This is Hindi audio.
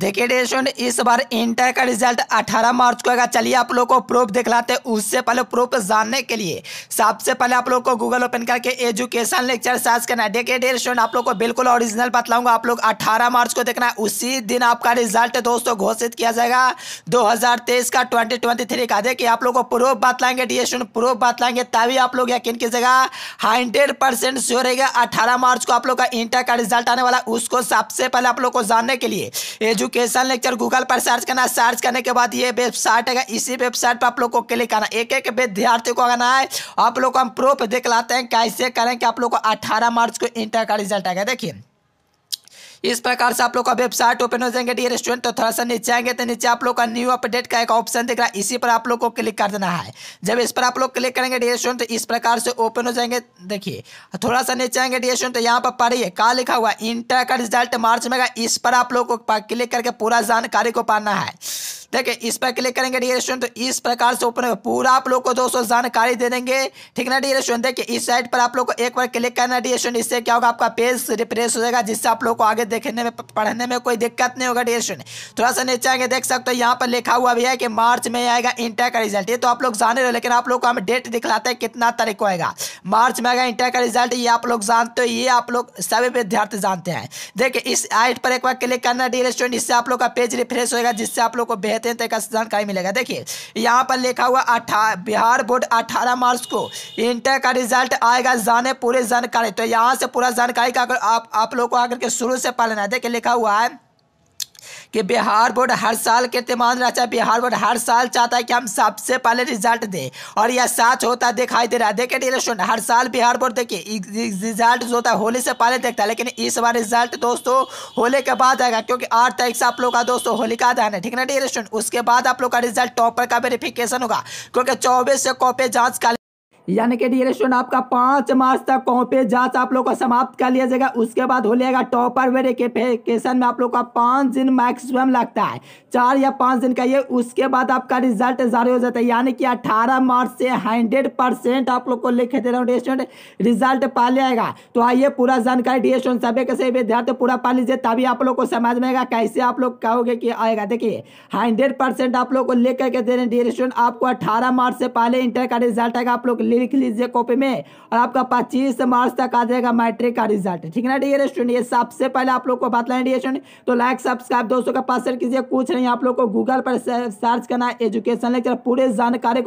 देखिए स्टूडेंट इस बार इंटर का रिजल्ट 18 मार्च को आएगा चलिए आप लोग को प्रूफ दिखलाते हैं उससे पहले प्रूफ जानने के लिए सबसे पहले आप लोग को गूगल ओपन करके एजुकेशन लेक्चर सर्च करना है देखिए डेयर स्टूडेंट आप लोग को बिल्कुल ओरिजिनल बतलाऊंगा आप लोग 18 मार्च को देखना है उसी दिन आपका रिजल्ट दोस्तों घोषित किया जाएगा दो का ट्वेंटी का देखिए आप लोग को प्रूफ बतलाएंगे डी स्टूडेंट प्रूफ बतलाएंगे तभी आप लोग यकीन कीजिएगा हंड्रेड परसेंट श्योर रहेगा अठारह मार्च को आप लोग का इंटर का रिजल्ट आने वाला उसको सबसे पहले आप लोग को जानने के लिए एजुकेशन एजुकेशन लेक्चर गूगल पर सर्च करना सर्च करने के बाद ये वेबसाइट है इसी वेबसाइट पर आप लोग को क्लिक करना एक एक विद्यार्थी को करना है आप लोग को हम प्रूफ दिखलाते हैं कैसे करें कि आप लोग को अठारह मार्च को इंटर का रिजल्ट आएगा देखिए इस प्रकार से आप लोग का वेबसाइट ओपन हो जाएंगे डी रेस्टोरेंट तो थोड़ा सा नीचे आएंगे तो नीचे आप लोग का न्यू अपडेट का एक ऑप्शन दिख रहा है इसी पर आप लोग को क्लिक कर देना है जब इस पर आप लोग क्लिक करेंगे डी रेस्टोरेंट तो इस प्रकार से ओपन हो जाएंगे देखिए थोड़ा सा नीचे आएंगे डी रेस्टोरेंट तो यहाँ पर पढ़िए कहा लिखा हुआ इंटर का रिजल्ट मार्च में इस पर आप लोग को क्लिक करके पूरा जानकारी को पाना है ठीक है इस पर क्लिक करेंगे डी रेस्टोरेंट तो इस प्रकार से ओपन पूरा आप लोग को दोस्तों जानकारी दे देंगे ठीक ना डी रेस्टोरेंट देखिए इस साइड पर आप लोग को एक बार क्लिक करना डी रेस्टोरेंट इससे क्या होगा आपका पेज रिफ्रेश हो जाएगा जिससे आप लोग को आगे देखने में पढ़ने में कोई दिक्कत नहीं होगा डी रेस्टोरेंट थोड़ा सा नीचे आगे देख सकते हो यहाँ पर लिखा हुआ भी है कि मार्च में आएगा इंटर का रिजल्ट ये तो आप लोग जान रहे हो लेकिन आप लोग को हम डेट दिखलाते हैं कितना तारीख को आएगा मार्च में आएगा इंटर का रिजल्ट ये आप लोग जानते हो ये आप लोग सभी विद्यार्थी जानते हैं देखिए इस आइट पर एक बार क्लिक करना डी रेस्टोरेंट इससे आप लोग का पेज रिफ्रेश होगा जिससे आप लोग को बेहतर लेते हैं तो इसका जानकारी मिलेगा देखिए यहाँ पर लिखा हुआ अठारह बिहार बोर्ड अठारह मार्च को इंटर का रिजल्ट आएगा जाने पूरी जानकारी तो यहाँ से पूरा जानकारी का आप, आप लोग को आकर के शुरू से पढ़ना है देखिए लिखा हुआ है कि बिहार बोर्ड हर साल के तेमान राजा बिहार बोर्ड हर साल चाहता है कि हम सबसे पहले रिजल्ट दें और यह सच होता दिखाई दे रहा है देखे डियर स्टूडेंट हर साल बिहार बोर्ड देखिए रिजल्ट जो होता है होली से पहले देखता है लेकिन इस बार रिजल्ट दोस्तों होली के बाद आएगा क्योंकि आठ तारीख से आप लोग का दोस्तों होली का दान है ठीक है ना डियर स्टूडेंट उसके बाद आप लोग का रिजल्ट टॉपर का वेरिफिकेशन होगा क्योंकि चौबीस से कॉपी जाँच का यानी कि डी रेस्टोरेंट आपका पांच मार्च तक कॉपी पे जांच आप लोग को समाप्त कर लिया जाएगा उसके बाद हो लिएगा टॉपर वेरिफिकेशन में आप लोग का पांच दिन मैक्सिमम लगता है चार या पांच दिन का ये उसके बाद आपका रिजल्ट जारी हो जाता है यानी कि अठारह मार्च से हंड्रेड परसेंट आप लोग को लिख दे रहा हूँ रिजल्ट पा लिया तो आइए पूरा जानकारी डी स्टूडेंट सभी के सभी विद्यार्थी पूरा पा लीजिए तभी आप लोग को समझ में आएगा कैसे आप लोग कहोगे कि आएगा देखिए हंड्रेड आप लोग को लिख करके दे रहे हैं डी स्टूडेंट आपको अठारह मार्च से पहले इंटर का रिजल्ट आएगा आप लोग लिख लीजिए कॉपी में और आपका पच्चीस मार्च तक आ जाएगा मैट्रिक का रिजल्ट ठीक है ना डी स्टूडेंट ये सबसे पहले आप लोग को बतलाएं डी स्टूडेंट तो लाइक सब्सक्राइब दोस्तों का पास कीजिए कुछ नहीं आप लोग को गूगल पर सर्च करना एजुकेशन लेकर पूरे जानकारी